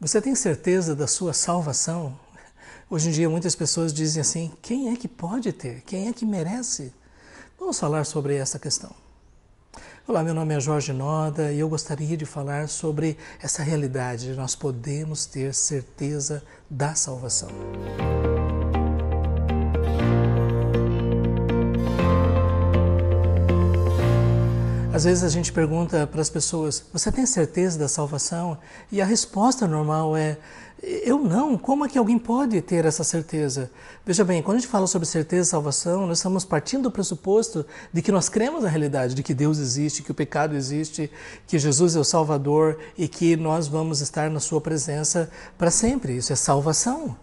Você tem certeza da sua salvação? Hoje em dia muitas pessoas dizem assim: quem é que pode ter? Quem é que merece? Vamos falar sobre essa questão. Olá, meu nome é Jorge Noda e eu gostaria de falar sobre essa realidade nós podemos ter certeza da salvação. Às vezes a gente pergunta para as pessoas: Você tem certeza da salvação? E a resposta normal é: Eu não. Como é que alguém pode ter essa certeza? Veja bem, quando a gente fala sobre certeza e salvação, nós estamos partindo do pressuposto de que nós cremos na realidade, de que Deus existe, que o pecado existe, que Jesus é o Salvador e que nós vamos estar na Sua presença para sempre. Isso é salvação.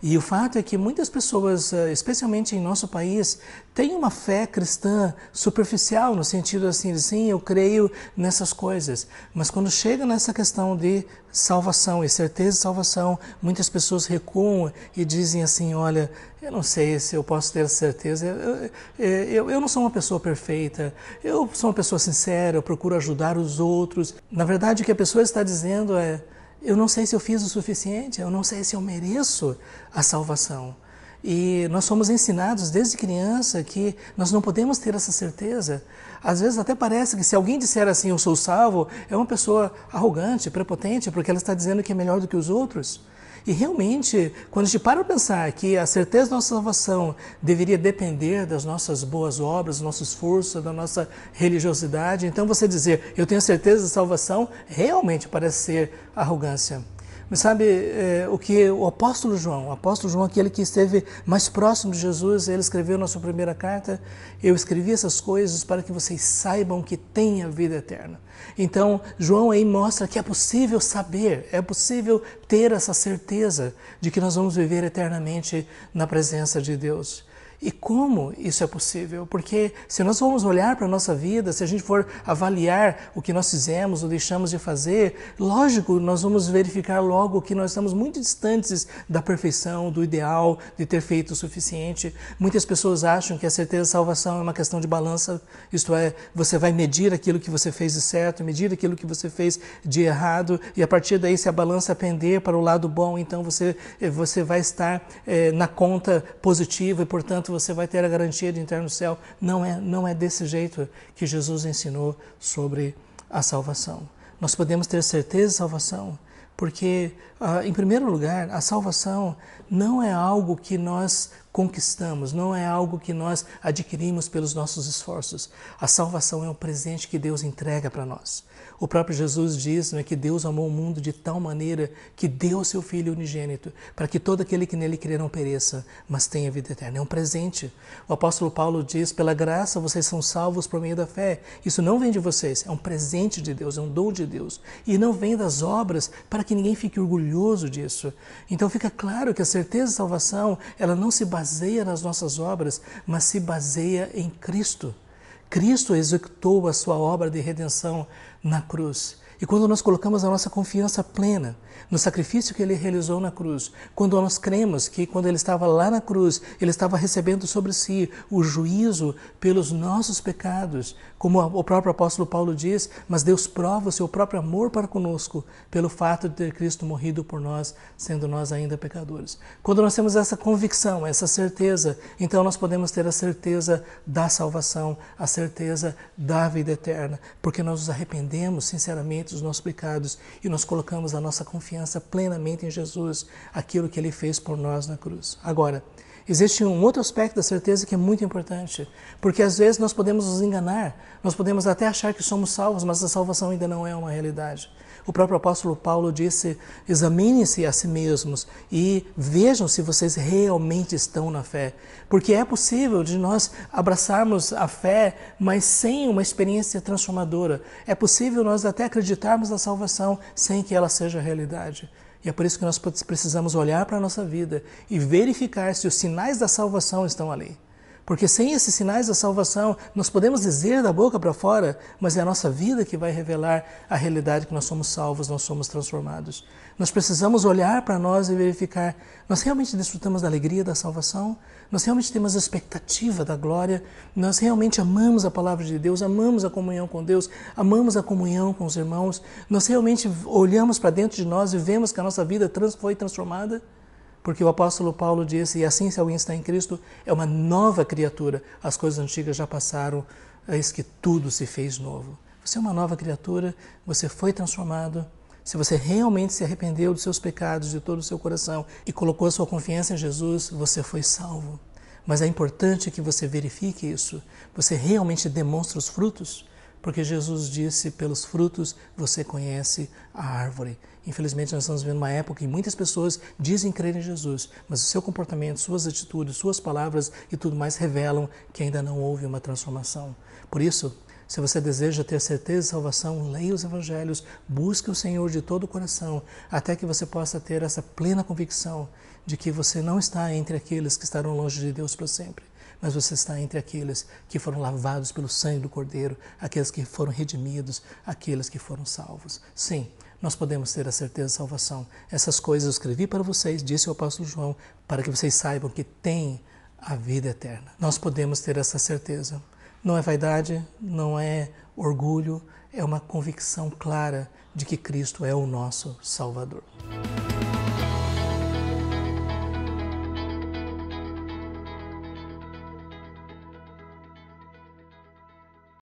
E o fato é que muitas pessoas, eh, especialmente em nosso país, têm uma fé cristã superficial, no sentido assim de sim, eu creio nessas coisas. Mas quando chega nessa questão de salvação e certeza de salvação, muitas pessoas recuam e dizem assim: olha, eu não sei se eu posso ter certeza, eu, eu, eu não sou uma pessoa perfeita, eu sou uma pessoa sincera, eu procuro ajudar os outros. Na verdade, o que a pessoa está dizendo é eu não sei se eu fiz o suficiente, eu não sei se eu mereço a salvação. E nós somos ensinados desde criança que nós não podemos ter essa certeza. Às vezes até parece que se alguém disser assim, eu sou salvo, é uma pessoa arrogante, prepotente, porque ela está dizendo que é melhor do que os outros. E realmente, quando a gente para para pensar que a certeza da nossa salvação deveria depender das nossas boas obras, do nosso esforço, da nossa religiosidade, então você dizer eu tenho certeza da salvação realmente parece ser arrogância. Mas sabe é, o que o apóstolo João, o apóstolo João, aquele que esteve mais próximo de Jesus, ele escreveu na sua primeira carta: Eu escrevi essas coisas para que vocês saibam que tem a vida eterna. Então, João aí mostra que é possível saber, é possível ter essa certeza de que nós vamos viver eternamente na presença de Deus. E como isso é possível? Porque se nós formos olhar para a nossa vida, se a gente for avaliar o que nós fizemos ou deixamos de fazer, lógico, nós vamos verificar logo que nós estamos muito distantes da perfeição, do ideal, de ter feito o suficiente. Muitas pessoas acham que a certeza da salvação é uma questão de balança, isto é, você vai medir aquilo que você fez de certo, medir aquilo que você fez de errado, e a partir daí, se a balança pender para o lado bom, então você, eh, você vai estar eh, na conta positiva e, portanto, você vai ter a garantia de entrar no céu. Não é, não é desse jeito que Jesus ensinou sobre a salvação. Nós podemos ter certeza de salvação porque, ah, em primeiro lugar, a salvação não é algo que nós conquistamos, não é algo que nós adquirimos pelos nossos esforços. A salvação é um presente que Deus entrega para nós. O próprio Jesus diz né, que Deus amou o mundo de tal maneira que deu seu Filho unigênito, para que todo aquele que nele crê não pereça, mas tenha vida eterna. É um presente. O apóstolo Paulo diz: pela graça vocês são salvos por meio da fé. Isso não vem de vocês, é um presente de Deus, é um dom de Deus. E não vem das obras para que ninguém fique orgulhoso disso. Então fica claro que a certeza de salvação, ela não se baseia nas nossas obras, mas se baseia em Cristo. Cristo executou a sua obra de redenção na cruz. E quando nós colocamos a nossa confiança plena no sacrifício que ele realizou na cruz, quando nós cremos que quando ele estava lá na cruz, ele estava recebendo sobre si o juízo pelos nossos pecados, como o próprio apóstolo Paulo diz, mas Deus prova o seu próprio amor para conosco pelo fato de ter Cristo morrido por nós, sendo nós ainda pecadores. Quando nós temos essa convicção, essa certeza, então nós podemos ter a certeza da salvação, a certeza da vida eterna, porque nós nos arrependemos sinceramente os dos nossos pecados e nós colocamos a nossa confiança plenamente em Jesus, aquilo que ele fez por nós na cruz. Agora, Existe um outro aspecto da certeza que é muito importante, porque às vezes nós podemos nos enganar, nós podemos até achar que somos salvos, mas a salvação ainda não é uma realidade. O próprio apóstolo Paulo disse: examinem-se a si mesmos e vejam se vocês realmente estão na fé. Porque é possível de nós abraçarmos a fé, mas sem uma experiência transformadora. É possível nós até acreditarmos na salvação sem que ela seja realidade. E é por isso que nós precisamos olhar para a nossa vida e verificar se os sinais da salvação estão ali. Porque sem esses sinais da salvação, nós podemos dizer da boca para fora, mas é a nossa vida que vai revelar a realidade que nós somos salvos, nós somos transformados. Nós precisamos olhar para nós e verificar: nós realmente desfrutamos da alegria da salvação? Nós realmente temos a expectativa da glória? Nós realmente amamos a palavra de Deus, amamos a comunhão com Deus, amamos a comunhão com os irmãos? Nós realmente olhamos para dentro de nós e vemos que a nossa vida foi transformada? Porque o apóstolo Paulo disse: E assim, se alguém está em Cristo, é uma nova criatura. As coisas antigas já passaram, eis que tudo se fez novo. Você é uma nova criatura, você foi transformado. Se você realmente se arrependeu dos seus pecados de todo o seu coração e colocou a sua confiança em Jesus, você foi salvo. Mas é importante que você verifique isso. Você realmente demonstra os frutos? porque Jesus disse: pelos frutos você conhece a árvore. Infelizmente, nós estamos vivendo uma época em que muitas pessoas dizem crer em Jesus, mas o seu comportamento, suas atitudes, suas palavras e tudo mais revelam que ainda não houve uma transformação. Por isso, se você deseja ter certeza de salvação, leia os evangelhos, busque o Senhor de todo o coração, até que você possa ter essa plena convicção de que você não está entre aqueles que estarão longe de Deus para sempre mas você está entre aqueles que foram lavados pelo sangue do Cordeiro, aqueles que foram redimidos, aqueles que foram salvos. Sim, nós podemos ter a certeza da salvação. Essas coisas eu escrevi para vocês, disse o apóstolo João, para que vocês saibam que tem a vida eterna. Nós podemos ter essa certeza. Não é vaidade, não é orgulho, é uma convicção clara de que Cristo é o nosso Salvador.